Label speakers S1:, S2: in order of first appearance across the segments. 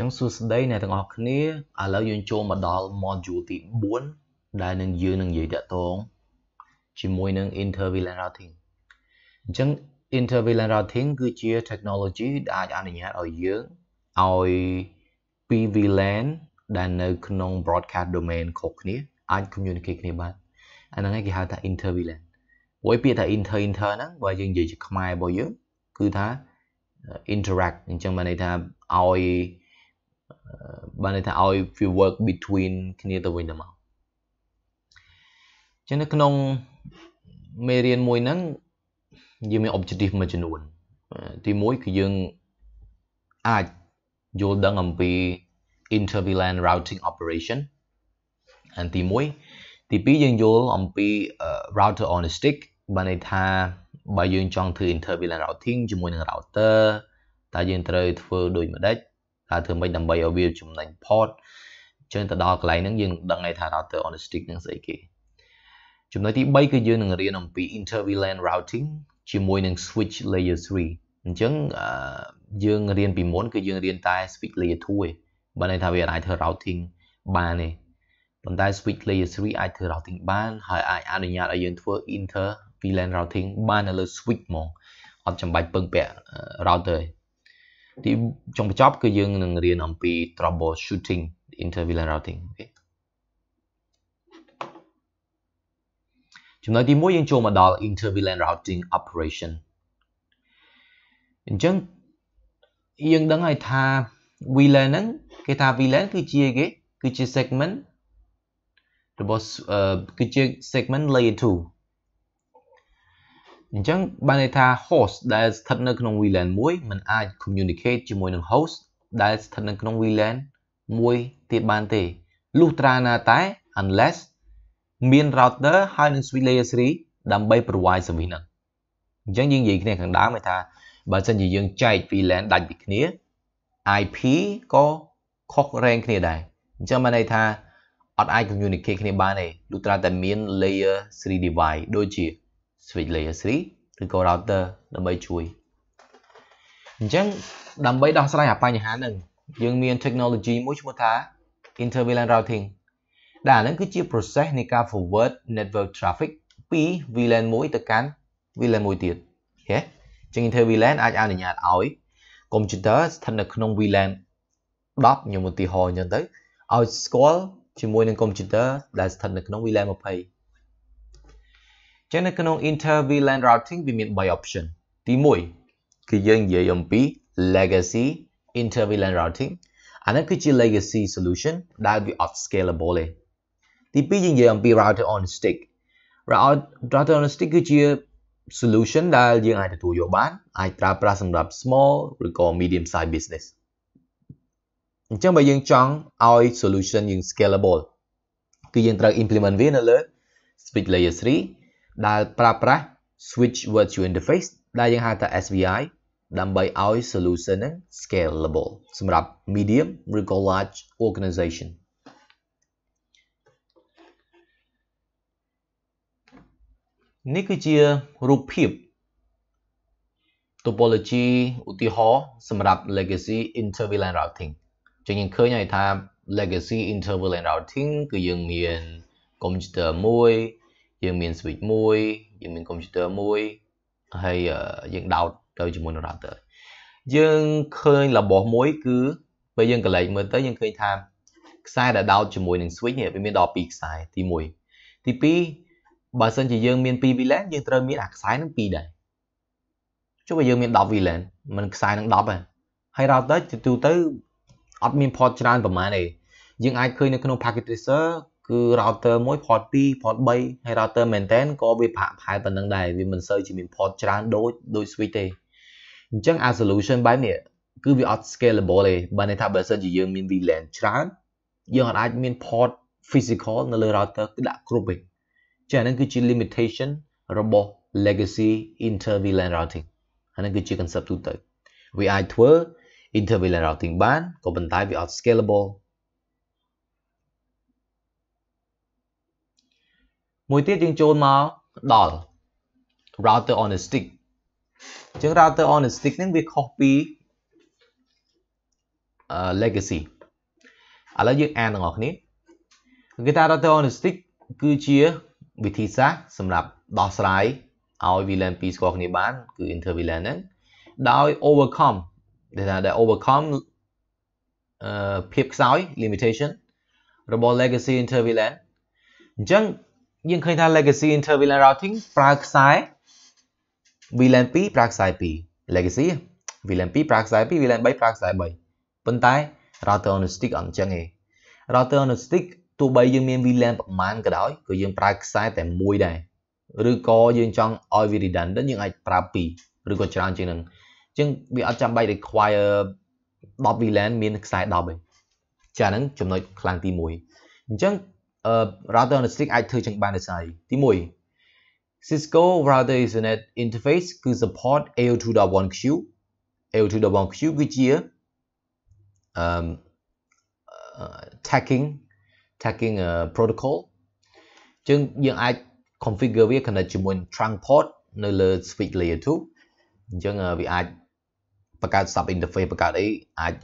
S1: ចឹងសួស្តីអ្នកទាំងអស់គ្នាឥឡូវយើងចូលមកដល់ module ទី4ដែលនឹងយើងនឹងនិយាយតាក់ទងជាមួយនឹង intervalent routing អញ្ចឹង intervalent routing គឺជា technology ដែលអាចអនុញ្ញាតឲ្យយើងឲ្យពី VLAN ដែលនៅក្នុង broadcast domain គ្រប់គ្នាអាច communicate គ្នាបានអាហ្នឹងឯងគេហៅថា intervalent ព្រោះពាក្យថា inter inter ហ្នឹងបើយើងនិយាយជាខ្មែររបស់យើង គឺថា interact អញ្ចឹងបានន័យថាឲ្យបានន័យថាឲ្យ we work between គ្នាទៅវិញទៅមកចឹងនៅក្នុងមេរៀនមួយហ្នឹងយើងមាន objective មួយចំនួន ទី1គឺយើងអាចយល់ដឹងអំពី inter VLAN routing operation អានទី1ទី2យើងយល់អំពី router on a stick បានន័យថាបើយើងចង់ធ្វើ inter VLAN routing ជាមួយនឹង router តើយើងត្រូវធ្វើដូចម្ដេចតើធ្វើម៉េចដើម្បីឲ្យវាចំណេញ port ជឿទៅដល់កន្លែងហ្នឹងយើងដឹងហើយថា router holistic ហ្នឹងស្អីគេចំណុចទី3គឺយើងនឹងរៀនអំពី inter VLAN routing ជាមួយនឹង switch layer 3អញ្ចឹងយើងរៀនពីមុនគឺយើងរៀនតែ switch layer 2ឯងបើន័យថាវាអាចធ្វើ routing បានទេប៉ុន្តែ switch layer 3អាចធ្វើ routing បានហើយអាចអនុញ្ញាតឲ្យយើងធ្វើ inter VLAN routing បាននៅលើ switch ហ្មងអត់ចាំបាច់ពឹងពាក់ router ទេទីចុងបញ្ចប់គឺយើងនឹងរៀនអំពី trouble shooting inter VLAN routing ចំណុចទី1យើងចូលមកដល់ inter VLAN routing operation អញ្ចឹងយើងដឹងហើយថា VLAN ហ្នឹងគេថា VLAN គឺជាគេ គឺជា segment របស់គឺជា segment layer 2អញ្ចឹងបានន័យថា host ដែលស្ថិតនៅក្នុង VLAN មួយมันអាច communicate ជាមួយនឹង host ដែលស្ថិតនៅក្នុង VLAN មួយទៀតបានទេលុះត្រាណាតែ unless មាន router ហើយនឹង switch layer 3ដើម្បី provide service ហ្នឹងអញ្ចឹងយើងនិយាយគ្នាខាងដើមថាបើសិនជាយើងចែក VLAN ដាច់ពីគ្នា IP ក៏ខុស range គ្នាដែរអញ្ចឹងបានន័យថាអត់អាច communicate គ្នាបានទេលុះត្រាតែមាន layer 3 device ដូចជា switch layer 3ឬក៏ router ដើម្បីជួយអញ្ចឹងដើម្បីដោះស្រាយបញ្ហាហ្នឹងយើងមាន technology មួយឈ្មោះថា inter VLAN routing ដែលហ្នឹងគឺជា process នៃការ forward network traffic ពី VLAN មួយទៅកាន់ VLAN មួយទៀតហេចឹង inter VLAN អាចអនុញ្ញាតឲ្យកុំព្យូទ័រស្ថិតនៅក្នុង VLAN 10ខ្ញុំឧទាហរណ៍អញ្ចឹងទៅឲ្យស្គាល់ជាមួយនឹងកុំព្យូទ័រដែលស្ថិតនៅក្នុង VLAN 20ចឹងនៅក្នុង inter VLAN routing វាមាន3 option ទី1គឺយើងនិយាយអំពី legacy inter VLAN routing អានេះគឺជា legacy solution ដែលវាអត់ scalable ទេទី2យើងនិយាយអំពី router on stick router on stick គឺជា solution ដែលយើងអាចទទួលយកបានអាចប្រើប្រាស់សម្រាប់ small ឬក៏ medium size business អញ្ចឹងបើយើងចង់ឲ្យ solution យើង scalable គឺយើងត្រូវ implement វានៅលើ switch layer 3ដែលប្រើប្រាស់ switch virtual interface ដែលយើងហៅថា SVI ដើម្បីឲ្យ solution ហ្នឹង scalable សម្រាប់ medium ឬក៏ large organization នេះគឺជារូបភាព topology ឧទាហរណ៍សម្រាប់ legacy interval and routing ចឹងយើងឃើញហើយថា legacy interval and routing គឺយើងមាន computer មួយយើងមាន switch មួយយើងមានកុំព្យូទ័រមួយហើយយើងដោតទៅជាមួយនឹង router យើងឃើញរបស់មួយគឺពេលយើងកលែកមើលទៅយើងឃើញថាខ្សែដែលដោតជាមួយនឹង switch នេះវាមានដល់2ខ្សែទី1ទី2បើសិនជាយើងមាន2 VLAN យើងត្រូវមានអាខ្សែនឹង2ដែរចុះបើយើងមាន10 VLAN มันខ្សែនឹង10ហើយហើយ router ទៅទៅអត់មាន port ច្រើនប្រហែលទេយើងអាចឃើញនៅក្នុង packet tracer គឺ router មួយ port 2 port 3ហើយ router មែនតែនក៏វាប្រហាក់ប្រហែលប៉ុណ្ណឹងដែរវាមិនសូវជាមាន port ច្រើនដូចដូច switch ទេអញ្ចឹងអា solution បែបនេះគឺវាអត់ scalable ទេបើន័យថាបើសិនជាយើងមាន VLAN ច្រើន យើងអាចមាន port physical នៅលើ router គឺដាក់គ្រប់វិញចាហ្នឹងគឺជា limitation របស់ legacy inter VLAN routing ហ្នឹងគឺជា concept ទូទៅវាអាចធ្វើ inter VLAN routing បានក៏ប៉ុន្តែវាអត់ scalable มือเตี้ยจึงโจนมา ดอน router on a stick จึง router on a stick นั่นเครา copy legacy อะไรยังแอนต่างออกนี้กีตาร์ router on a stick คือเชียวิธีซักสำหรับดอสไลเอาวิลเลนปีสกอร์นี้บ้านคืออินเทอร์วิลเลนนั้นได้ overcome ได้ overcome เพียบซ้าย limitation ระบบ legacy intervalent จังយើងឃើញថា legacy inter vlan routing ប្រើខ្សែ vlan 2ប្រើខ្សែ2 legacy vlan 2ប្រើខ្សែ2 vlan 3ប្រើខ្សែ3ប៉ុន្តែ router on a stick អត់អញ្ចឹងទេ router on a stick ទោះបីយើងមាន VLAN ប្រមាណក៏ដោយក៏យើងប្រើខ្សែតែមួយដែរឬក៏យើងចង់ឲ្យវា redundant យើងអាចប្រើពីរឬក៏ច្រើនជាងនឹងអញ្ចឹងវាអត់ចាំបាច់ require 10 VLAN មានខ្សែ10ទេចាហ្នឹងចំណុចខ្លាំងទី1អញ្ចឹង router on a stick អាចធ្វើចឹងបានដោយសារទី1 Cisco router Ethernet interface គឺ support AO2.1Q AO2.1Q គឺជា um tagging tagging uh, protocol ចឹងយើងអាច configure វា connect ជាមួយ trunk port នៅលើ switch layer 2អញ្ចឹងវាអាចបង្កើត sub interface បង្កើតអីអាច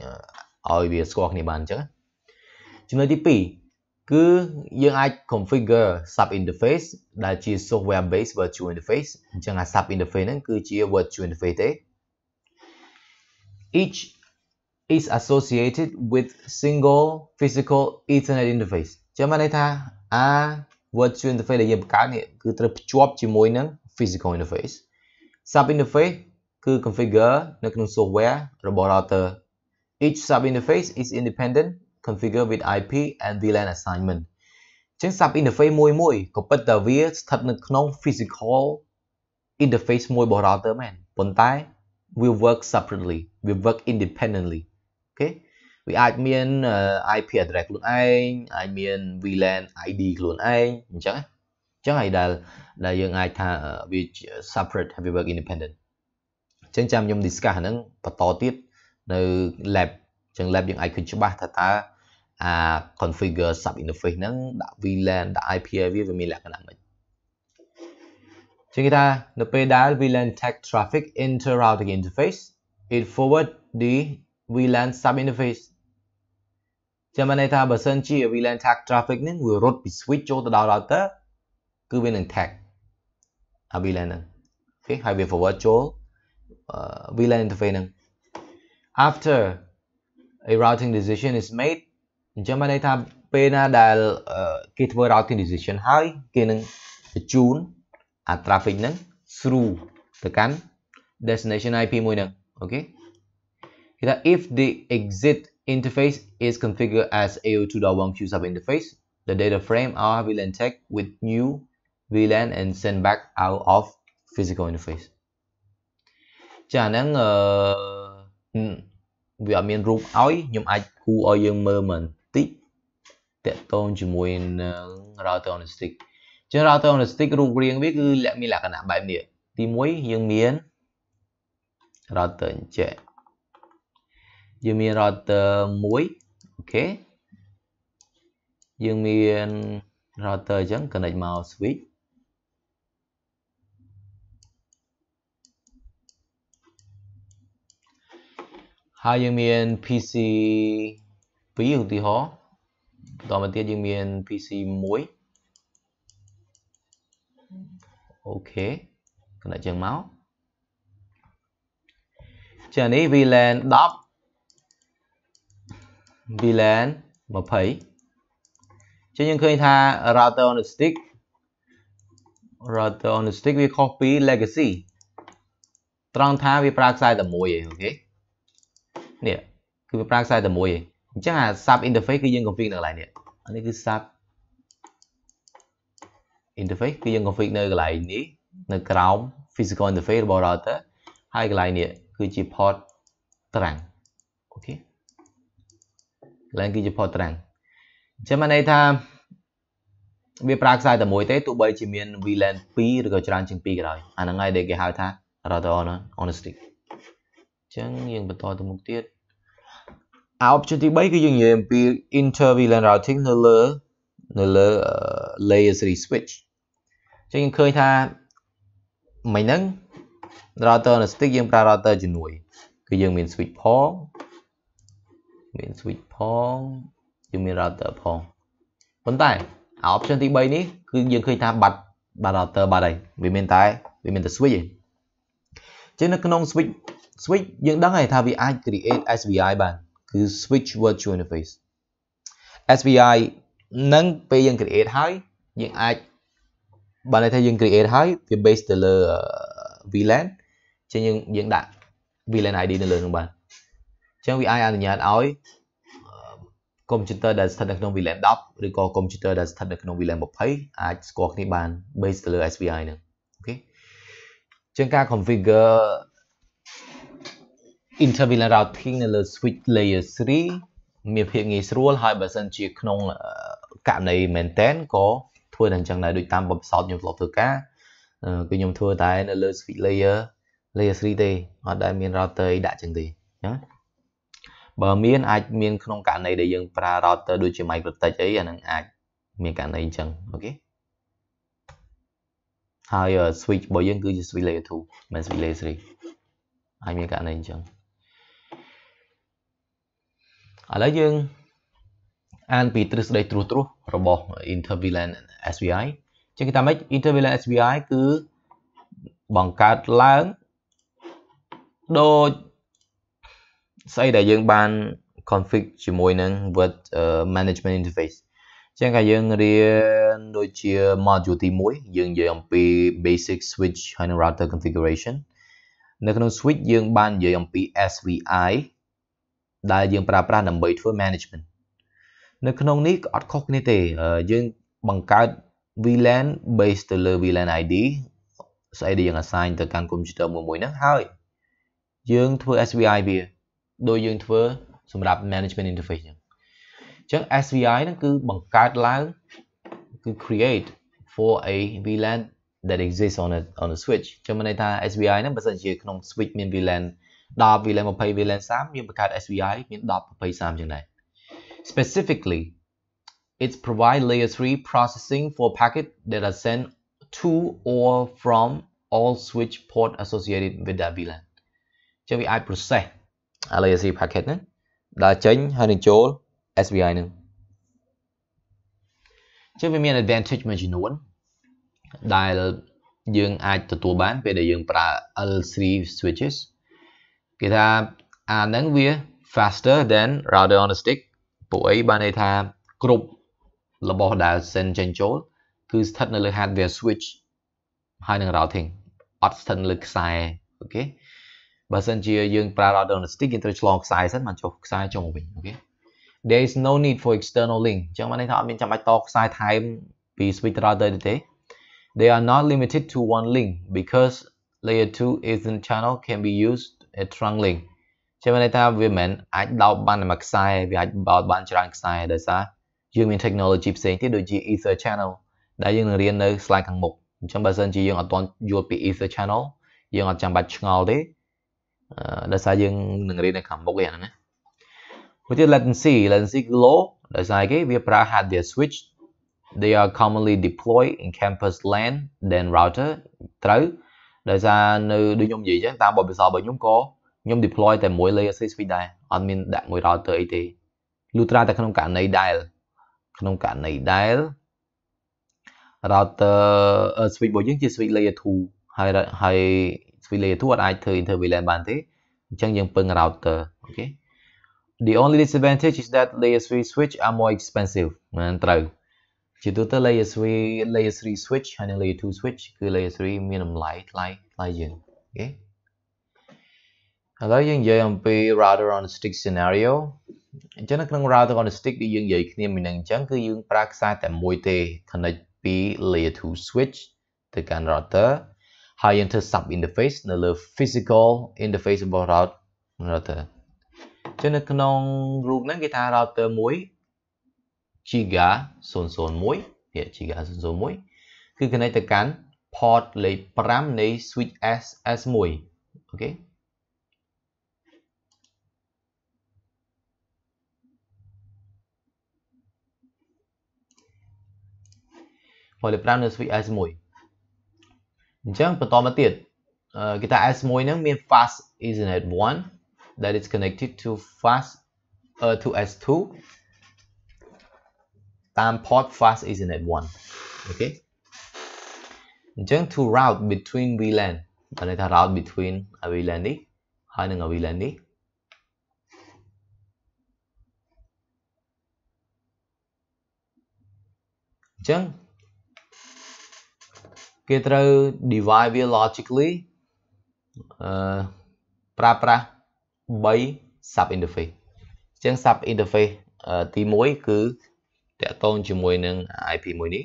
S1: ឲ្យវាស្គាល់គ្នាបានអញ្ចឹងចំណុចទី2 ai configure sub interface ដែលជា software based virtual interface អញ្ចឹងអា sub interface ហ្នឹងគឺជា virtual interface each is associated with single physical ethernet interface à, virtual interface ដែលយើងបង្កើតនេះគឺត្រូវភ្ជាប់ជាមួយនឹង physical interface sub interface cứ configure នៅក្នុង software របស់ router each sub interface is independent configure with IP and VLAN assignment ចឹង sub interface មួយមួយក៏ពិតតែវាស្ថិតនៅក្នុង physical interface មួយរបស់ router មែនប៉ុន្តែ we work separately we work independently អូខេវាអាចមាន IP address ខ្លួនឯងអាចមាន VLAN ID ខ្លួនឯងអញ្ចឹងអញ្ចឹងហើយដែលដែលយើងអាចថាវា separate we work independent អញ្ចឹងចាំខ្ញុំ discuss ហ្នឹងបន្តទៀតនៅ lab អញ្ចឹង lab យើងអាចឃើញច្បាស់ថាតើ à, configure sub interface ហ្នឹងដាក់ VLAN ដាក់ IP វាវាមានលក្ខណៈមិនជាងគេថានៅពេលដែល VLAN tag traffic inter routing interface it forward the VLAN sub interface ចាំន័យថាបើសិនជា VLAN tag traffic bị switch ចូលទៅដល់ router cứ គឺវានឹង tag à VLAN Ok, ហ្នឹងអូខេហើយវា forward ចូល ờ, VLAN interface ហ្នឹង after a routing decision is made ចឹងបានន័យថាពេលណាដែលគេធ្វើ routing decision ហើយគេនឹងបញ្ជូនអា traffic ហ្នឹង through ទៅកាន់ destination IP មួយហ្នឹងអូខេគេថា if the exit interface is configured as AO2.1 sub interface the data frame are VLAN tag with new VLAN and send back out of physical interface ចាហ្នឹងអឺវាអត់មានរូបឲ្យខ្ញុំអាចគូឲ្យយើងមើលមិនតកតងជាមួយនឹង router on a stick ចឹង router on a stick រូបរាងវាគឺមានលក្ខណៈបែបនេះទី1យើងមាន router អញ្ចឹងយើងមាន router 1អូខេយើងមាន router អញ្ចឹង connect មក switch ហើយយើងមាន PC 2ឧទាហរណ៍បន្តមកទៀតយើងមាន PC 1អូខេកណ្ដាក់ជើងមកចានេះ VLAN 10 VLAN 20ចឹងយើងឃើញថា router on a stick router on a stick វាខុសពី legacy ត្រង់ថាវាប្រើខ្សែតែមួយឯងអូខេនេះគឺវាប្រើខ្សែតែមួយឯងអញ្ចឹងអា sub interface គឺយើង config នៅកន្លែងនេះអានេះគឺ sub interface គឺយើង config នៅកន្លែងនេះនៅក្រោម physical interface របស់ router ហើយកន្លែងនេះគឺជា port ត្រាំងអូខេកន្លែងគឺជា port ត្រាំងអញ្ចឹងមានន័យថាវាប្រើខ្សែតែមួយទេទោះបីជាមាន VLAN 2ឬក៏ច្រើន ជាង2ក៏ដោយ អាហ្នឹងហើយដែលគេហៅថា router on on stick អញ្ចឹងយើងបន្តទៅមុខទៀតអា option ទី3គឺយើងនិយាយអំពី inter VLAN routing នៅលើនៅលើ layer 3 switch អញ្ចឹងយើងឃើញថាមិញហ្នឹង router នៅ stick យើងប្រើ router ជំនួយ គឺយើងមាន switch ផងមាន switch ផងយើងមាន router ផងប៉ុន្តែ option ទី3នេះគឺយើងឃើញថាបាត់បាត់ router បាត់ហើយវាមានតែ វាមានតែ switch ឯងអញ្ចឹងនៅក្នុង switch switch យើងដឹងហើយថាវាអាច create SVI បានគឺ switch virtual interface SPI នឹងពេលយើង create ហើយយើងអាចបានន័យថាយើង create ហើយវា base ទៅលើ VLAN ចឹងយើងយើងដាក់ VLAN ID នៅលើនោះបានចឹងវាអាចអនុញ្ញាតឲ្យកុំព្យូទ័រដែលស្ថិតនៅក្នុង VLAN 10ឬក៏កុំព្យូទ័រដែលស្ថិតនៅក្នុង VLAN 20អាចស្គាល់គ្នាបាន base ទៅលើ SPI ហ្នឹងអូខេចឹងការ configure intervalent routing នៅលើ switch layer 3មានភាពងាយស្រួលហើយបើសិនជាក្នុងករណី maintain ក៏ធ្វើតែអញ្ចឹងដែរដូចតាមបបផ្សោតខ្ញុំធ្លាប់ធ្វើការគឺខ្ញុំ ធ្វើតែនៅលើ switch layer layer 3ទេអត់ដែលមាន router អីដាក់ចឹងទេណាបើមាន អាចមាន ក្នុងករណីដែលយើងប្រើ router ដូចជា microtech អីអានឹងអាចមានករណីអញ្ចឹងអូខេហើយ switch របស់យើងគឺជា switch layer 2មិន switch layer 3អាចមានករណីអញ្ចឹងឥឡូវយើងអានពីទ្រឹស្ដីត្រួសត្រាសរបស់ Intervillain SVI ចឹងគេថាម៉េច Intervillain SVI គឺបង្កើតឡើងដូចស្អីដែលយើងបាន config ជាមួយនឹង word management interface ចឹងកាយើងរៀនដូចជា module ទី1យើងនិយាយអំពី basic switch ហើយនឹង router configuration នៅក្នុង switch យើងបាននិយាយអំពី SVI ដែលយើងប្រើប្រាស់ដើម្បីធ្វើ management នៅក្នុងនេះក៏អត់ខុសគ្នាទេយើងបង្កើត VLAN based ទៅលើ VLAN ID ស្អីដែលយើង assign ទៅកាន់ computer មួយមួយហ្នឹងហើយយើងធ្វើ SVI វាដោយយើងធ្វើសម្រាប់ management interface ហ្នឹងអញ្ចឹង SVI ហ្នឹងគឺបង្កើតឡើងគឺ create for a VLAN that exists on a on a switch ចាំន័យថា SVI ហ្នឹងបើសិនជាក្នុង switch មាន VLAN 10 VLAN 20 VLAN 30មានបង្កើត SVI មាន10 20 30ចឹងដែរ Specifically it provide layer 3 processing for packet that are sent to or from all switch port associated with that VLAN ចឹងវាអាច process layer 3 packet ហ្នឹងដើរចេញហើយនឹងចូល SVI ហ្នឹងចឹងវាមាន advantage មួយចំនួនដែលយើងអាចទទួលបានពេលដែលយើងប្រើ L3 switches គេថាអាហ្នឹងវា faster than router on a stick ពួកអីបានន័យថាគ្រប់របស់ដែល send ចេញចូលគឺស្ថិតនៅលើ hardware switch ហើយនឹង routing អត់ស្ថិតលើខ្សែអូខេបើសិនជាយើងប្រើ router on a stick យើងត្រូវឆ្លងខ្សែសិនមកចុះខ្សែចូលវិញអូខេ there is no need for external link ចឹងបានន័យថាអត់មានចាំបាច់តខ្សែថែមពី switch router ទេ they are not limited to one link because layer 2 ethernet channel can be used it trundling ជាមានន័យថាវាមិនអាចដោបបានតែមួយខ្សែវាអាចបោតបានច្រើនខ្សែដោយសារយើងមាន technology ផ្សេងទៀតដូចជា ether channel ដែលយើងនឹងរៀននៅ slide ខាងមុខអញ្ចឹងបើសិនជាយើងអត់ទាន់យល់ពី ether channel យើងអត់ចាំបាច់ឆ្ងល់ទេដោយសារយើងនឹងរៀននៅខាងមុខឯហ្នឹងណាមួយទៀត latency latency គឺ low ដោយសារគេវាប្រើ hardware switch they are commonly deployed in campus LAN then router ត្រូវដោយសារនៅដូចខ្ញុំនិយាយចឹងតាមបទពិសោធន៍របស់ខ្ញុំក៏ខ្ញុំ deploy តែមួយ legacy switch ដែរអត់មានដាក់មួយ router អីទេលុះត្រាតែក្នុងករណីដែល ក្នុងករណីដែល router switch របស់យើងជា switch layer 2ហើយហើយ switch layer 2អត់អាចធ្វើ inter VLAN បានទេអញ្ចឹងយើងពឹង router អូខេ The only disadvantage is that layer 3 switch are more expensive មិនត្រូវជាទូទៅ layer 3 layer 3 switch ហើយនិង layer 2 switch គឺ layer 3មានតម្លៃថ្លៃថ្លៃជាងអូខេឥឡូវយើងនិយាយអំពី router on a stick scenario អញ្ចឹងនៅក្នុង router on a stick ដែលយើងនិយាយគ្នាមិញហ្នឹងអញ្ចឹងគឺយើងប្រើខ្សែតែមួយទេ connect ពី layer 2 switch ទៅកាន់ router ហើយយើងធ្វើ sub interface នៅលើ physical interface របស់ router អញ្ចឹងនៅក្នុងរូបហ្នឹងគេថា router មួយ giga 001នេះ giga 001គឺ connect ទៅកាន់ port លេខ5នៃ switch SS1 អូខេផលលេខ5នៅ switch S1 អញ្ចឹងបន្តមកទៀតគេថា S1 ហ្នឹងមាន fast ethernet 1 that is connected to fast uh, to S2 តាម port fast ethernet 1 okay អញ្ចឹង to route between VLAN បានន័យថា route between VLAN នេះហើយនឹង VLAN នេះអញ្ចឹងគេត្រូវ divide វា logically អឺប្រើប្រាស់3 sub interface អញ្ចឹង sub interface ទី1គឺតាក់ទងជាមួយនឹង IP មួយនេះ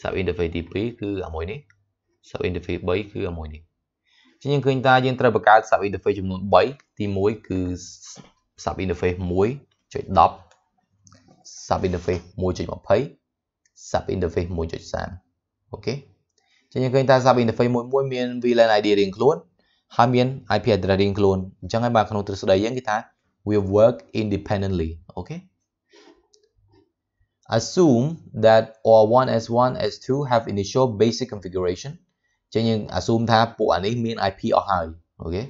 S1: sub interface ទី2គឺអាមួយនេះ sub interface 3គឺអាមួយនេះជាងយើងឃើញថាយើងត្រូវបង្កើត sub interface ចំនួន3ទី1គឺ sub interface 1.10 sub interface 1.20 sub interface 1.30អូខេជាងយើងឃើញថា sub interface មួយមួយមាន VLAN ID រៀងខ្លួនហើយមាន IP address រៀងខ្លួនអញ្ចឹងហើយបាទក្នុងទ្រឹស្ដីយើងគេថា we work independently អូខេ assume that or 1 s1 s2 have initial basic configuration ចឹងយើង assume ថាពួកអានេះមាន IP អស់ហើយអូខេ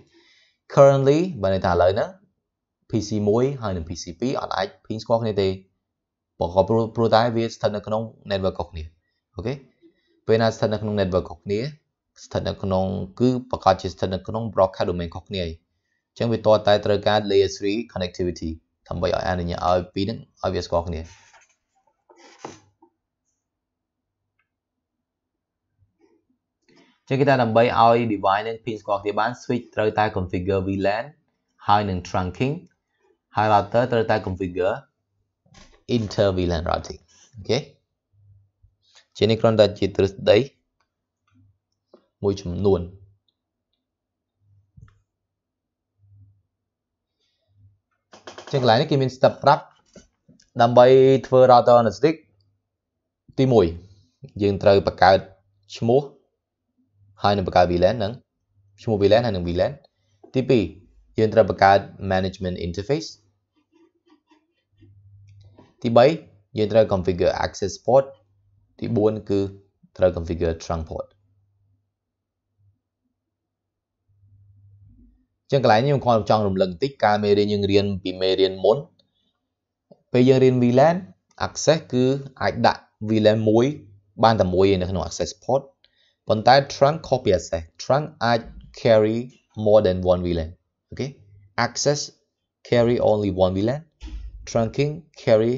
S1: currently បើន័យថាឥឡូវហ្នឹង PC 1ហើយនិង PC 2អត់អាច ping ស្គាល់គ្នាទេបើក៏ព្រោះតែវាស្ថិតនៅក្នុង network របស់គ្នាអូខេពេលណាស្ថិតនៅក្នុង network របស់គ្នាស្ថិតនៅក្នុងគឺប្រកាសជាស្ថិតនៅក្នុង broadcast domain របស់គ្នាអញ្ចឹងវាតតែត្រូវការ layer 3 connectivity ដើម្បីឲ្យអនុញ្ញាតឲ្យពីរហ្នឹងឲ្យវាស្គាល់គ្នាចឹងគេថាដើម្បីឲ្យ device នឹង ping ស្គាល់គ្នាបាន switch ត្រូវតែ configure VLAN ហើយនឹង trunking ហើយ router ត្រូវតែ configure inter VLAN routing អូខេជានេះគ្រាន់តែជាទ្រឹស្ដីមួយចំនួនចឹងកន្លែងនេះគេមាន step ប្រាប់ដើម្បីធ្វើ router agnostic ទី1យើងត្រូវបង្កើតឈ្មោះហើយនឹងបង្កើត VLAN នឹងឈ្មោះ VLAN ហើយនឹង VLAN ទី2យើងត្រូវបង្កើត management interface ទី3យើងត្រូវ configure access port ទី4គឺត្រូវ configure trunk port ចឹងកន្លែងខ្ញុំគាត់ចង់រំលឹកបន្តិចការមេរៀនយើងរៀនពីមេរៀនមុនពេលយើងរៀន VLAN access គឺអាចដាក់ VLAN មួយបានតែមួយនៅក្នុង access port ប៉ុន្តែ trunk ខុសពី access trunk I carry more than one VLAN Okay. access carry only one VLAN trunking carry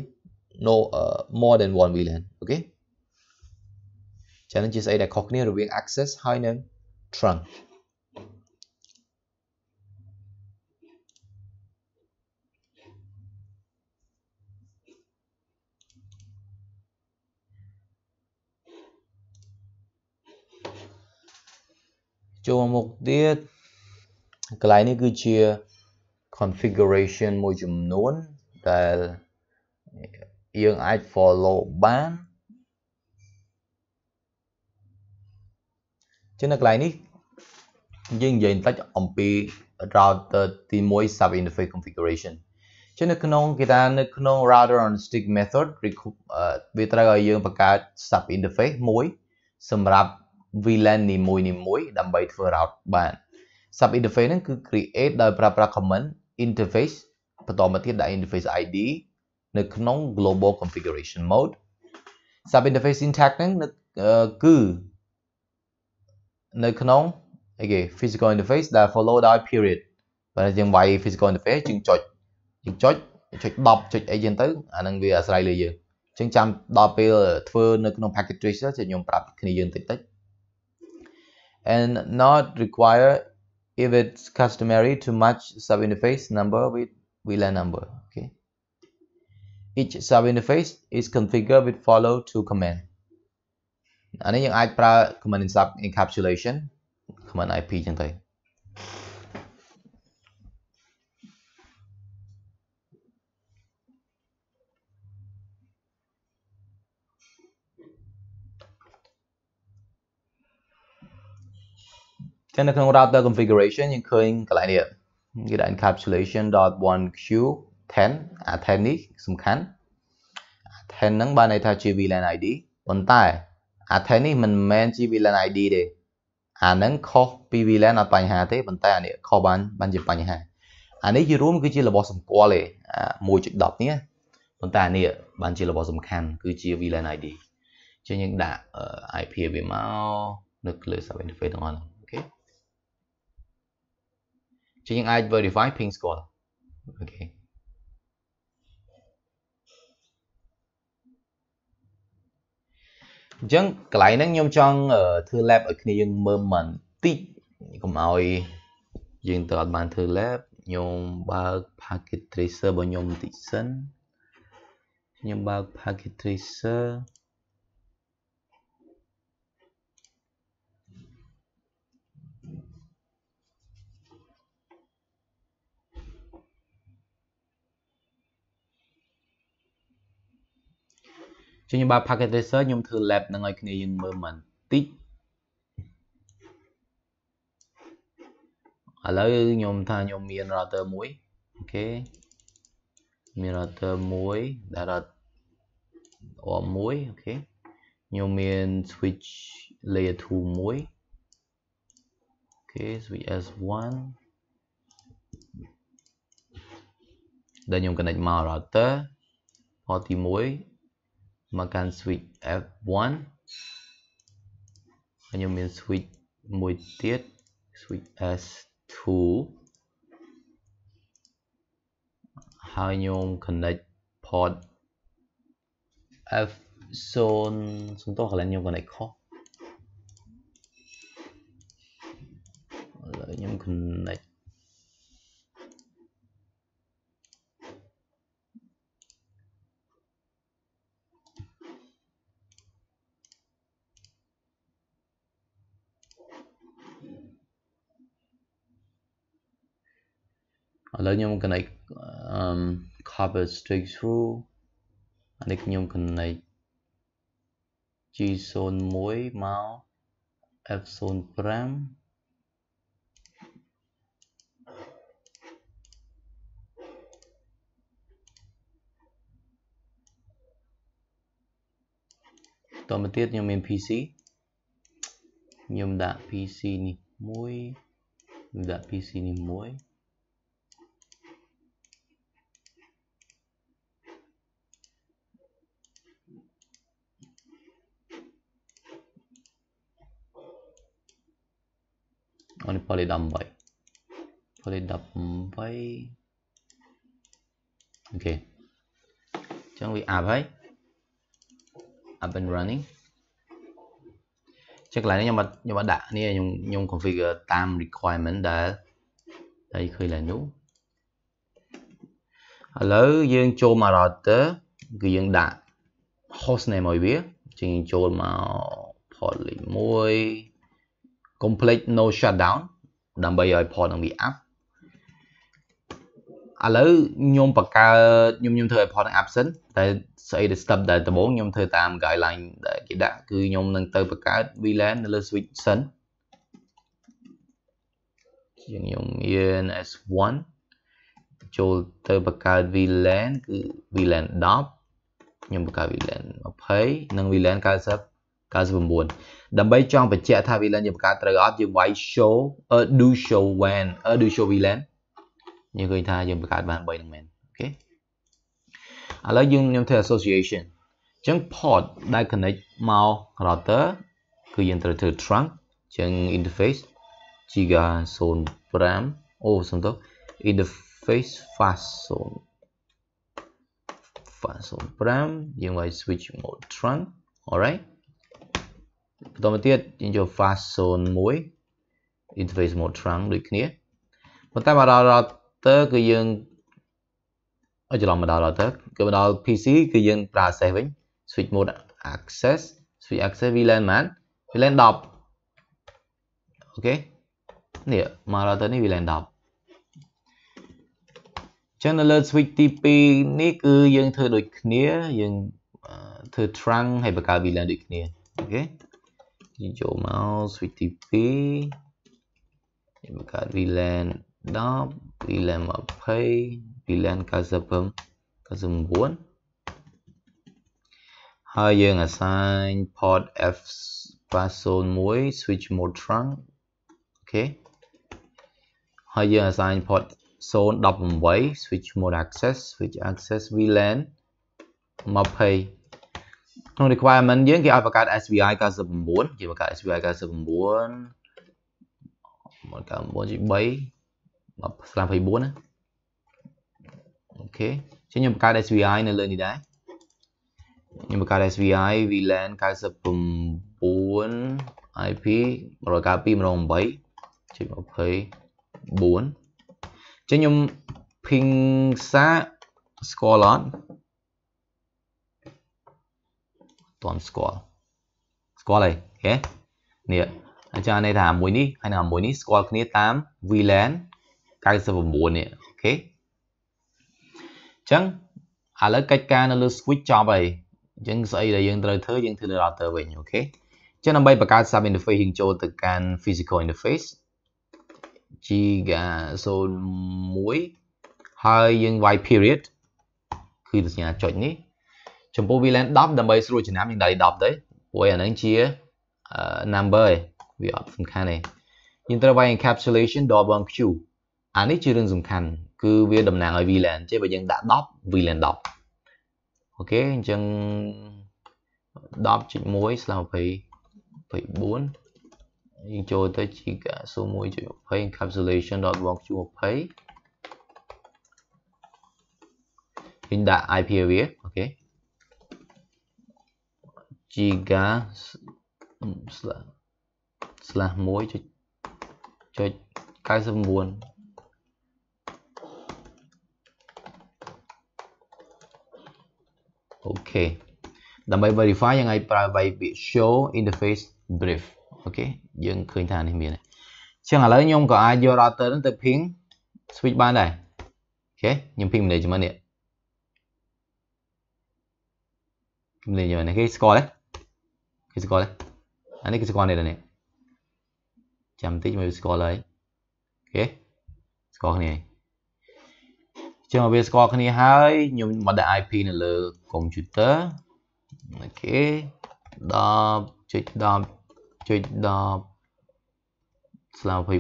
S1: no uh, more than one VLAN Okay. អូខេចឹងជាស្អីដែលខុសគ្នារវាង access ហើយនិង trunk ចូលមកមុខទៀតកន្លែងនេះគឺជា configuration មួយចំនួនដែលយើងអាច follow បានចឹងនៅកន្លែងនេះយើងនិយាយបន្តិចអំពី router ទី1 sub interface configuration ចឹងនៅក្នុងគេថានៅក្នុង router on stick method វាត្រូវឲ្យយើងបង្កើត sub interface មួយសម្រាប់ VLAN នីមួយនីមួយដើម្បីធ្វើ route បាន sub interface ហ្នឹងគឺ create ដោយប្រើប្រាស់ command interface បន្តមកទៀតដាក់ interface ID នៅក្នុង global configuration mode sub interface syntax ហ្នឹងគឺនៅក្នុងអីគេ physical interface ដែល follow ដោយ period បើយើងវាយ physical interface យើងចុចយើងចុចចុច10ចុចអីចឹងទៅអាហ្នឹងវាអាស្រ័យលើយើងចឹងចាំដល់ពេលធ្វើនៅក្នុង package tracer ខ្ញុំប្រាប់គ្នាយើងតិចតិច and not require if it's customary to match subinterface number with VLAN number. Okay. Each subinterface is configured with follow to command. add command encapsulation command IP ចឹងនៅក្នុង router configuration យើងឃើញកន្លែងនេះគេដាក់ encapsulation.1q10 អា10នេះសំខាន់អា10ហ្នឹងបានន័យថាជា VLAN ID ប៉ុន្តែអា10នេះមិនមែនជា VLAN ID ទេអាហ្នឹងខុសពី VLAN អត់បញ្ហាទេប៉ុន្តែអានេះខុសបានបានជាបញ្ហាអានេះជារួមគឺជារបស់សម្គាល់ទេ1.10នេះប៉ុន្តែអានេះបានជារបស់សំខាន់គឺជា VLAN ID ចឹងយើងដាក់ IP វាមកនៅលើ server interface ទាំងអស់ហ្នឹងជាងអាច verify ping ស្គាល់អូខេអញ្ចឹងកន្លែងហ្នឹងខ្ញុំចង់ធ្វើ lab ឲ្យគ្នាយើងមើលមិនតិចកុំឲ្យយើងទៅអត់បានធ្វើ lab ខ្ញុំបើក packet tracer របស់ខ្ញុំបន្តិចសិនខ្ញុំបើក packet tracer ខ្ញុំបើក packet tracer ខ្ញុំធ្វើ lab នឹងឲ្យគ្នាយើងមើលមិនតិចឥឡូវខ្ញុំថាខ្ញុំមាន router មួយអូខេមាន router មួយដែល router អមមួយអូខេខ្ញុំមាន switch layer 2មួយអូខេ switch S1 ដែលខ្ញុំ connect មក router ផតទី1 mà can switch F1 anh em mình switch một tiết switch S2 hai nhôm connect port F zone chúng tôi là nhôm connect khó là nhôm connect ឥឡូវខ្ញុំ connect um copper stick through អានេះខ្ញុំ connect G01 មក F05 តមកទៀតខ្ញុំមាន PC ខ្ញុំដាក់ PC នេះមួយខ្ញុំដាក់ PC នេះមួយ अनि polydombay polydombay អូខេចឹងវាអាប់ហើយ up and running ចឹងកន្លែងនេះខ្ញុំខ្ញុំដាក់នេះខ្ញុំខ្ញុំ configure តាម requirement ដែលតែឃើញឡើងនោះឥឡូវយើងចូលមក router គឺយើងដាក់ host name ឲ្យវាជាងចូលមក poly 1 complete no shutdown ដើម្បីឲ្យ port នឹងវា up ឥឡូវខ្ញុំបង្កើតខ្ញុំខ្ញុំធ្វើឲ្យ port នឹង up សិនតែស្អីដែល step ដែលដំបូងខ្ញុំធ្វើតាម guideline ដែលគេដាក់គឺខ្ញុំនឹងទៅបង្កើត VLAN នៅលើ switch សិនជាងខ្ញុំមាន S1 ចូលទៅបង្កើត VLAN គឺ VLAN 10ខ្ញុំបង្កើត VLAN 20និង VLAN 90 99ដើម្បីចង់បញ្ជាក់ថា VLAN យើងបង្កើតត្រូវអត់យើងវាយ show do show WAN do show VLAN យើងឃើញថាយើងបង្កើតបាន3នឹងមែនអូខេឥឡូវយើងខ្ញុំធ្វើ association អញ្ចឹង port ដែល connect មក router គឺយើងត្រូវធ្វើ trunk អញ្ចឹង interface giga 05អូសំទោស interface fast zone fast zone 5យើងវាយ switch mode trunk alright បន្តមកទៀតយើងចូល fast zone 1 interface mode trunk ដូចគ្នាប៉ុន្តែមកដល់ router គឺយើងអត់ច្រឡំមកដល់ router គឺមកដល់ PC គឺយើងប្រើ access វិញ switch mode access switch access VLAN ហ្មង VLAN 10អូខេនេះមក router នេះ VLAN 10ចឹងនៅលើ switch ទី2នេះគឺយើងធ្វើដូចគ្នាយើងធ្វើ trunk ហើយបង្កើត VLAN ដូចគ្នាអូខេ mouse VTP VLAN 10 VLAN VLAN assign port F switch mode trunk assign port switch mode access switch access VLAN 20ក្នុង requirement យើងគេឲ្យបង្កើត SVI 99ជាបង្កើត SVI 99មក99.3មកស្លាម24ណាអូខេចឹងខ្ញុំបង្កើត SVI នៅលើនេះដែរខ្ញុំបង្កើត SVI VLAN 99 IP 192.108.24ចឹងខ្ញុំ ping សា score lot ទាន់ស្គាល់ស្គាល់ហើយអូខេនេះអញ្ចឹងន័យថាមួយនេះហើយនឹងមួយនេះស្គាល់គ្នាតាម VLAN 99នេះអូខេអញ្ចឹងឥឡូវកិច្ចការនៅលើ switch ចប់ហើយអញ្ចឹងស្អីដែលយើងត្រូវធ្វើយើងធ្វើលើ router វិញអូខេអញ្ចឹងដើម្បីបង្កើត sub interface យើងចូលទៅកាន់ physical interface giga 01ហើយយើង y period គឺសញ្ញាចុចនេះចំពោះ VLAN 10ដើម្បីស្រួលចំណាំយើងដាក់10ទៅព្រោះអាហ្នឹងជា number ឯងវាអត់សំខាន់ទេយើងត្រូវវាយ encapsulation double q អានេះជារឿងសំខាន់គឺវាតំណាងឲ្យ VLAN ចេះបើយើងដាក់10 VLAN 10អូខេអញ្ចឹង10.1/20 24យើងចូលទៅ giga សួរ1.20 encapsulation.1q 20យើងដាក់ IP វាអូខេ giga slash, slash muối cho cho cái dâm buồn ok đảm bảo verify như ngay យ៉ាងไรប្រើវៃពាក្យ show interface brief ok này có អូខេយើងឃើញថានេះមានហើយអញ្ចឹងឥឡូវខ្ញុំក៏អាចយក router ហ្នឹងទៅ ping switch ban ok បានដែរអូខេខ្ញុំ ping management នេះ score đấy គេស្គាល់ទេអានេះគេស្គាល់នេះដែរនេះចាំបន្តិចមើលស្គាល់ហើយអូខេស្គាល់គ្នាហើយចឹងវាស្គាល់គ្នាហើយខ្ញុំមកដាក់ IP នៅលើកុំព្យូទ័រអូខេ10ចុច10ចុច10ស្លាវ24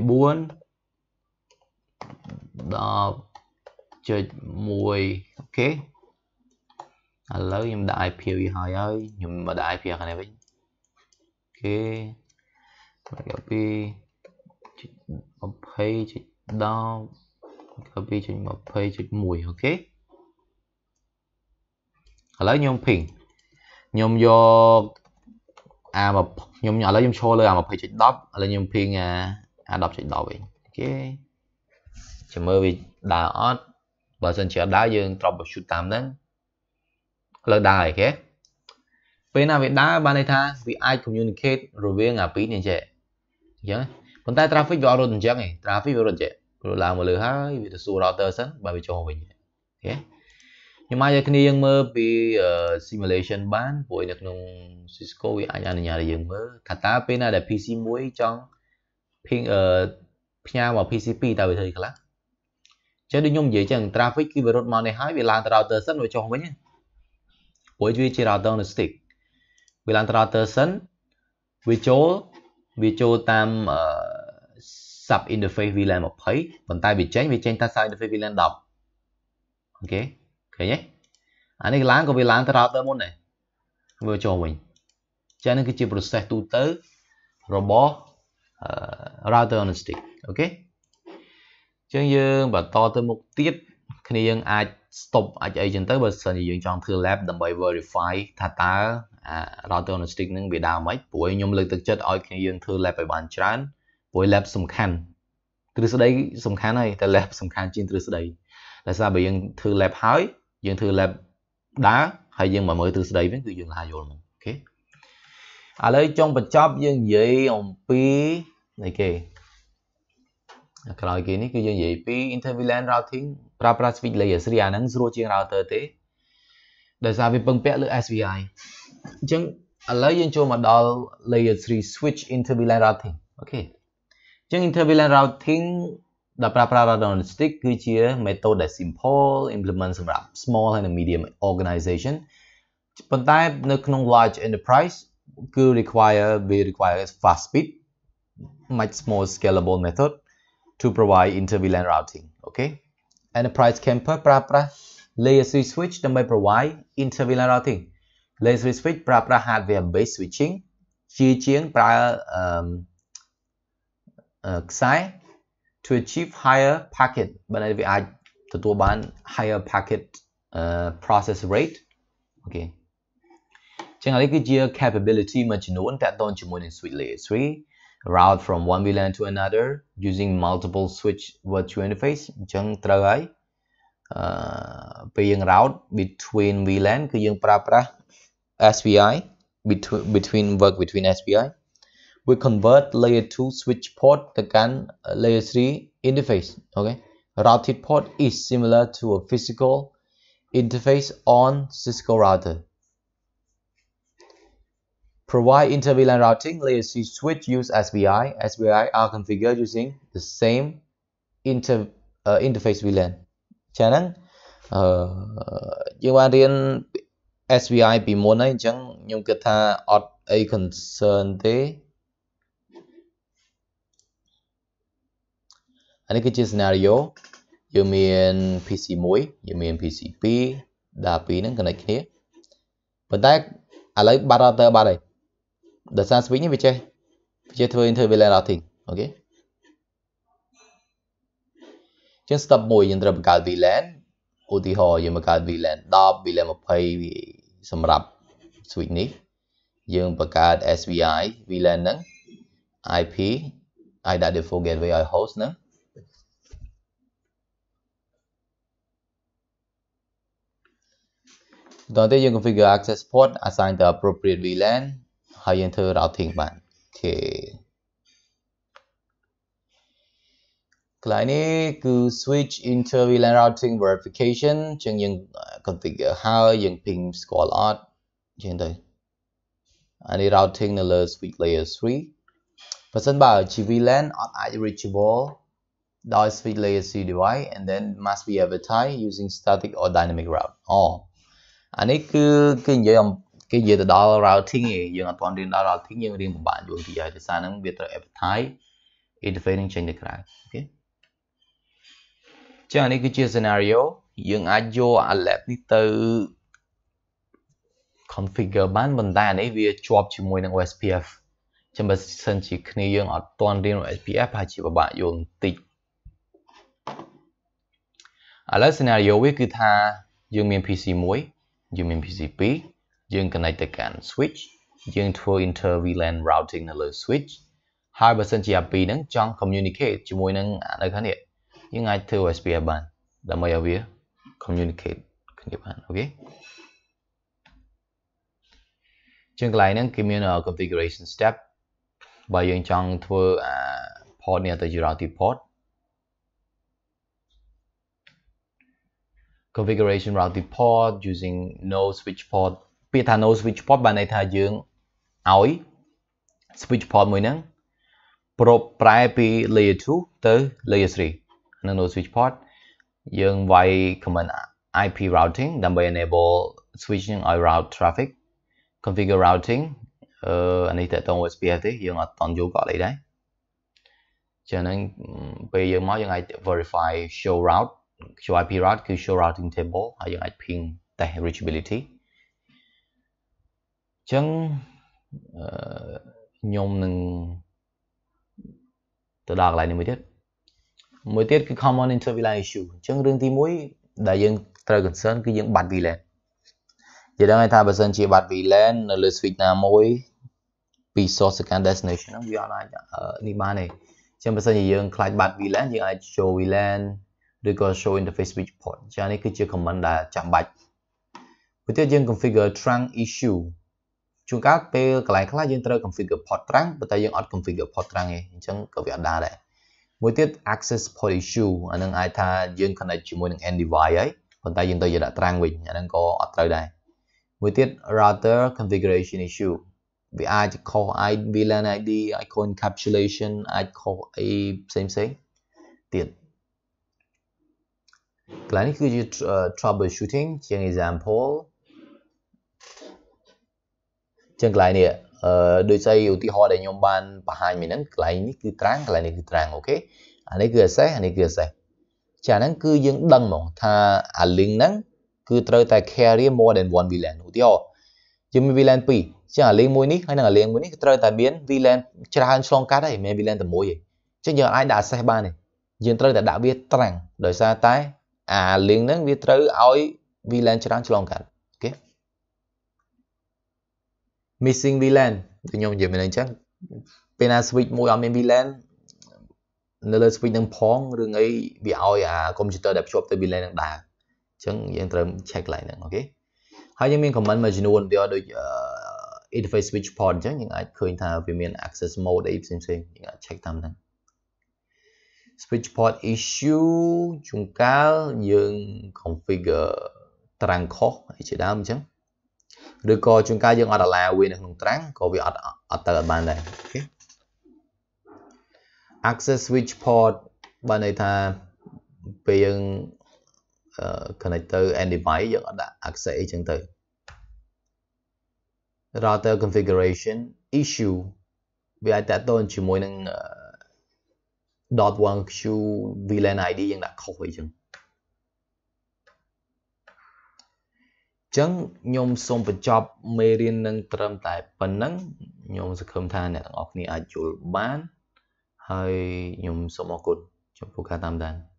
S1: 10ចុច1អូខេឥឡូូវខ្ញុំដាក់ IP វាហើយហើយខ្ញុំមកដាក់ IP ខាងនេះវិញតម្រូវការ2.20.10តម្រូវការ2.20.1អូខេឥឡូវខ្ញុំ ping ខ្ញុំយក a ខ្ញុំឥឡូវខ្ញុំឈរលើ a 20.10ឥឡូវខ្ញុំ ping a a 10.10វិញអូខេចាំមើលវាដើរអត់បើសិនជាអត់ដើរយើង troubleshoot តាមហ្នឹងឥឡូវដើរអូខេពេលណាវាដើរបានន័យថាវាអាច communicate រវាងអាពីរនេះចេះអញ្ចឹងប៉ុន្តែ traffic វាអត់រត់អញ្ចឹងទេ traffic វារត់ចេះព្រោះឡើងមកលើហើយវាទៅសួរ router សិនបើវាចុះវិញអូខេខ្ញុំអាចឲ្យគ្នាយើងមើលពី simulation បានព្រោះនៅក្នុង Cisco វាអាចអនុញ្ញាតឲ្យយើងមើលថាតើពេលណាដែល PC 1ចង់ ping ផ្ញើមក PC 2តើវាធ្វើខ្លះចឹងដូចខ្ញុំនិយាយចឹង traffic គឺវារត់មកនេះហើយវាឡើងទៅ router សិនវាចុះវិញព្រោះវាជា router នៅ stick វាឡើងទៅដល់ Thurston វាចូលវាចូលតាម sub interface VLAN 20ប៉ុន្តែវាចេញវាចេញតាម sub interface VLAN 10អូខេឃើញទេអានេះឡើងក៏វាឡើងទៅដល់ទៅមុនដែរវាចូលវិញចឹងនេះគឺជា process ទូទៅរបស់ router on stick អូខេចឹងយើងបន្តទៅមុខទៀតគ្នាយើងអាច stop អាចអីចឹងទៅបើសិនជាយើងចង់ធ្វើ lab ដើម្បី verify ថាតើ router on a stick ហ្នឹងវាដើរមិនព្រោះខ្ញុំលើកទឹកចិត្តឲ្យគ្នាយើងធ្វើ lab ឲ្យបានច្រើនព្រោះ lab សំខាន់ទ្រឹស្ដីសំខាន់ហើយតែ lab សំខាន់ជាងទ្រឹស្ដីដោយសារបើយើងធ្វើ lab ហើយយើងធ្វើ lab ដើរហើយយើងមកមើលទ្រឹស្ដីវិញគឺយើងលាយល់មកអូខេឥឡូវចុងបញ្ចប់យើងនិយាយអំពីអីគេក្រោយគេនេះគឺយើងនិយាយពី inter VLAN routing ប្រើប្រាស់ switch layer 3អាហ្នឹងស្រួលជាង router ទេដោយសារវាពឹងពាក់លើ SVI អញ្ចឹងឥឡូវយើងចូលមកដល់ layer 3 switch interview routing Okay. អូខេអញ្ចឹង interview routing ដែលប្រើប្រាស់ Radonstick គឺជា method ដែល simple implement សម្រាប់ small and medium organization ប៉ុន្តែនៅក្នុង large enterprise គឺ require we require fast speed much more scalable method to provide interview LAN routing okay enterprise camper ប្រើប្រាស់ layer 3 switch ដើម្បី provide interview LAN routing lane switch, ប្រើប្រាស់ hardware based switching ជាជាងប្រើអឺខ្សែ to achieve higher packet បើនេះវាអាចទទួលបាន higher packet uh, process rate Okay. អូខេចឹងឥឡូវគឺជា capability មួយចំនួនតាក់ទងជាមួយនឹង switch layer 3 route from one VLAN to another using multiple switch virtual interface អញ្ចឹងត្រូវហើយអឺពេលយើង route between VLAN គឺយើងប្រើប្រាស់ SBI between between work between SBI. We convert layer 2 switch port again uh, layer 3 interface. Okay, routed port is similar to a physical interface on Cisco router. Provide inter VLAN routing layer 3 switch use SBI SBI are configured using the same inter uh, interface VLAN. ฉะนั้นเอ่อยังว่าเรียน uh, SVI ពីមុនហើយអញ្ចឹងខ្ញុំគិតថាអត់អី concern ទេអានេះគឺជា scenario យើងមាន PC 1យើងមាន PC 2ដាក់ពីរហ្នឹង connect គ្នាប៉ុន្តែឥឡូវបាត់ router បាត់ហើយដោយសារ switch នេះវាចេះវាចេះធ្វើ inter VLAN routing អូខេជា step 1យើងត្រូវបង្កើត VLAN ឧទាហរណ៍យើងបង្កើត VLAN 10 VLAN 20សម្រាប់ switch នេះយើងបង្កើត SVI VLAN ហ្នឹង IP ឲ្យដាក់ default gateway ឲ្យ host ហ្នឹងដល់ទៅយើង configure access port assign the appropriate VLAN ហើយយើងធ្វើ routing បានអូខេកន្លែងនេះគឺ switch inter VLAN routing verification ជាងយើង configure ហើយយើង ping ស្គាល់អត់ចឹងទៅអានេះ routing នៅលើ switch layer 3បើសិនបើ ជា VLAN អត់អាច reachable ដោយ switch layer 3 device and then must be advertised using static or dynamic route oh, anh à, ấy cứ cái cái gì gì អូអានេះគឺគេនិយាយអំគេនិយាយទៅដល់ routing toàn ឯងយើងអត់ទាន់រៀនដល់ routing một thì biết យើងរៀនពិបាកយល់ពីហើយដោយសារហ្នឹងវាត្រូវ advertise interface នឹងចេញទៅក្រៅអូខេចឹងអានេះគឺជា scenario យើងអាចយកអា lab នេះទៅ configure បានប៉ុន្តែនេះវាជាប់ជាមួយនឹង OSPF ចឹងបើសិនជាគ្នាយើងអត់ទាន់រៀន OSPF ប្រហែលជាពិបាកយល់បន្តិចឥឡូវ scenario វាគឺថាយើងមាន PC 1យើងមាន PC 2យើង connect ទៅកាន់ switch យើងធ្វើ inter VLAN routing នៅលើ switch ហើយបើសិនជាអាពីរហ្នឹងចង់ communicate ជាមួយនឹងនៅខាងនេះយើងអាចធ្វើ OSPF បានដើម្បីឲ្យវា communicate គ្នាបានអូខេជាងកន្លែងហ្នឹងគេមាន configuration step បើយើងចង់ធ្វើអា port នេះទៅ Jirati port configuration routing port using no switch port ពាក្យថា no switch port បានន័យថាយើងឲ្យ switch port មួយហ្នឹងប្រប្រែពី layer 2ទៅ layer 3នៅ no switch port យើងវាយ command IP routing ដើម្បី enable route traffic configure routing uh, anh ấy đấy, đấy, cho nên bây giờ អឺអានេះតើតង SPS ទេយើងអត់តន់យល់ក៏អីដែរចឹងហ្នឹងពេលយើងមកយើងអាច verify show route show IP route គឺ show routing table hay ហើយយើងអាច ping test reachability chẳng ờ, lại ចឹងខ្ញុំនឹងទៅដល់កន្លែងនេះមួយទៀតមួយទៀតគឺ common intervilli issue អញ្ចឹងរឿងទី1ដែលយើងត្រូវ concern គឺយើងបាត់ VLAN យើងដឹងថាបើសិនជាបាត់ VLAN នៅលើ switch ណាមួយពី source ទៅកាន់ destination ហ្នឹងវាអាចនេះបានទេអញ្ចឹងបើសិនជាយើងខ្លាចបាត់ VLAN យើងអាច show VLAN ឬក៏ show interface switch port ចានេះគឺជា command ដែលចាំបាច់មួយទៀតយើង configure trunk issue ជួនកាលពេលកន្លែងខ្លះយើងត្រូវ configure port trunk ប៉ុន្តែយើង អត់ configure port trunk ទេអញ្ចឹងក៏វាអត់ដែរមួយទៀត access point issue អានឹងអាចថាយើង connect ជាមួយនឹង end device ហើយប៉ុន្តែយើងទៅយកដាក់ត្រាំងវិញអានឹងក៏អត់ត្រូវដែរមួយទៀត router configuration issue វាអាចខុស ID VLAN ID icon encapsulation អាចខុសអីផ្សេងផ្សេងទៀតកន្លែងនេះគឺជា troubleshooting ជា example ជាងកន្លែងនេះដូចស្អីឧទាហរណ៍ដែលខ្ញុំបានបង្ហាញមិញហ្នឹងកន្លែងនេះគឺត្រាំងកន្លែងនេះគឺត្រាំងអូខេអានេះគឺ access អានេះគឺ access ចាហ្នឹងគឺយើងដឹងហ្មងថាអា link ហ្នឹងគឺត្រូវតែ carry more than one VLAN ឧទាហរណ៍យើងមាន VLAN 2ចឹងអា link មួយនេះហើយនឹងអា link មួយនេះគឺត្រូវតែមាន VLAN ច្រើនឆ្លងកាត់ហើយមាន VLAN តែមួយឯងចឹងយើងអាចដាក់ access បានទេយើងត្រូវតែដាក់វាត្រាំងដោយសារតែ អា link ហ្នឹងវាត្រូវឲ្យ VLAN ច្រើនឆ្លងកាត់ missing VLAN ដូចខ្ញុំនិយាយមែនអញ្ចឹងពេលណា switch មួយអត់មាន VLAN នៅលើ switch នឹងផងរឿងអីវាឲ្យអា computer ដែលភ្ជាប់ទៅ VLAN នឹងដែរអញ្ចឹងយើងត្រូវ check ឡើងហ្នឹងអូខេហើយយើងមាន comment មួយចំនួនទៀតដូច interface switch port អញ្ចឹងយើងអាចឃើញថាវាមាន access mode អីផ្សេងផ្សេងយើងអាច check តាមហ្នឹង switch port issue ជួនកាលយើង configure ត្រាំងខុសអីជាដើមអញ្ចឹងឬក៏ជួនកាលយើងអត់ដុល្លារវានៅក្នុងត្រាំងក៏វាអត់អត់ទៅអត់បានដែរអូខេ access switch port បានន័យថាពេលយើង connect ទៅ end device យើងអត់ដាក់ access អីចឹងទៅ router configuration issue វាអាចតទៅជាមួយនឹង .1q VLAN ID យើងដាក់ខុសអីចឹងចឹងខ្ញុំសូមបញ្ចប់ មេរៀននឹងត្រឹមតែប៉ុណ្ណឹងខ្ញុំសង្ឃឹមថាអ្នកទាំងអស់គ្នាអាចយល់បានហើយខ្ញុំសូមអរគុណចំពោះការតាមដាន។